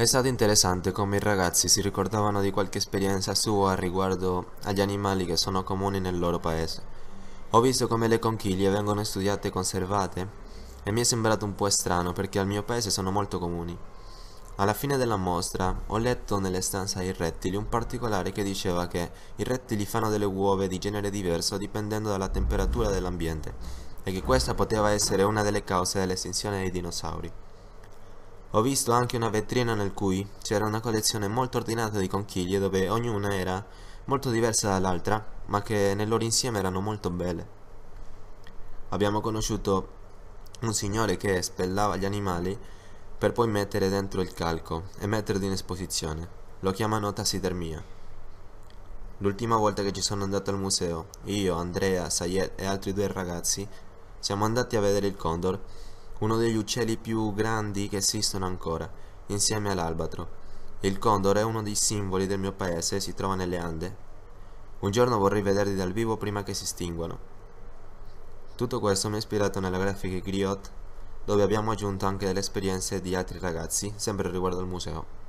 È stato interessante come i ragazzi si ricordavano di qualche esperienza sua riguardo agli animali che sono comuni nel loro paese. Ho visto come le conchiglie vengono studiate e conservate e mi è sembrato un po' strano perché al mio paese sono molto comuni. Alla fine della mostra ho letto nelle stanze ai rettili un particolare che diceva che i rettili fanno delle uova di genere diverso dipendendo dalla temperatura dell'ambiente e che questa poteva essere una delle cause dell'estinzione dei dinosauri. Ho visto anche una vetrina nel cui c'era una collezione molto ordinata di conchiglie dove ognuna era molto diversa dall'altra, ma che nel loro insieme erano molto belle. Abbiamo conosciuto un signore che spellava gli animali per poi mettere dentro il calco e metterli in esposizione. Lo chiamano tassidermia. L'ultima volta che ci sono andato al museo, io, Andrea, Sayed e altri due ragazzi, siamo andati a vedere il condor uno degli uccelli più grandi che esistono ancora, insieme all'albatro. Il condor è uno dei simboli del mio paese e si trova nelle Ande. Un giorno vorrei vederli dal vivo prima che si estinguano. Tutto questo mi ha ispirato nelle grafiche Griot, dove abbiamo aggiunto anche delle esperienze di altri ragazzi, sempre riguardo al museo.